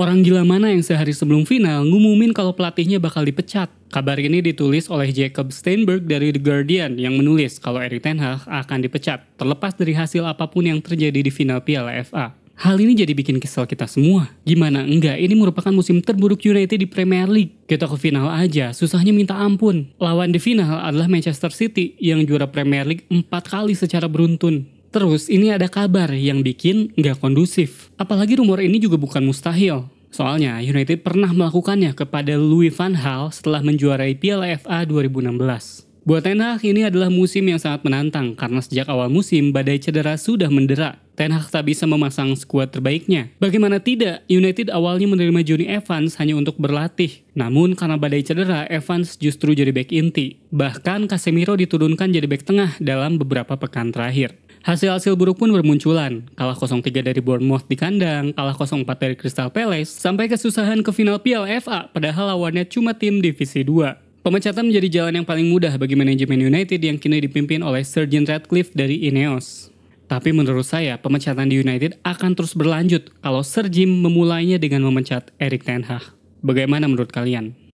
Orang gila mana yang sehari sebelum final ngumumin kalau pelatihnya bakal dipecat? Kabar ini ditulis oleh Jacob Steinberg dari The Guardian yang menulis kalau Erik Ten Hag akan dipecat, terlepas dari hasil apapun yang terjadi di final Piala FA. Hal ini jadi bikin kesel kita semua. Gimana enggak, ini merupakan musim terburuk United di Premier League. Kita ke final aja, susahnya minta ampun. Lawan di final adalah Manchester City yang juara Premier League 4 kali secara beruntun. Terus ini ada kabar yang bikin nggak kondusif. Apalagi rumor ini juga bukan mustahil. Soalnya United pernah melakukannya kepada Louis van Gaal setelah menjuarai Piala FA 2016. Buat Ten Hag ini adalah musim yang sangat menantang karena sejak awal musim badai cedera sudah mendera. Ten Hag tak bisa memasang skuad terbaiknya. Bagaimana tidak, United awalnya menerima Johnny Evans hanya untuk berlatih. Namun karena badai cedera, Evans justru jadi back inti. Bahkan Casemiro diturunkan jadi back tengah dalam beberapa pekan terakhir. Hasil-hasil buruk pun bermunculan, kalah 0-3 dari Bournemouth di kandang, kalah 0-4 dari Crystal Palace, sampai kesusahan ke final Piala FA padahal lawannya cuma tim divisi 2. Pemecatan menjadi jalan yang paling mudah bagi manajemen United yang kini dipimpin oleh Sir Sergeant Radcliffe dari Ineos. Tapi menurut saya, pemecatan di United akan terus berlanjut kalau Sir Jim memulainya dengan memecat Erik Ten Hag. Bagaimana menurut kalian?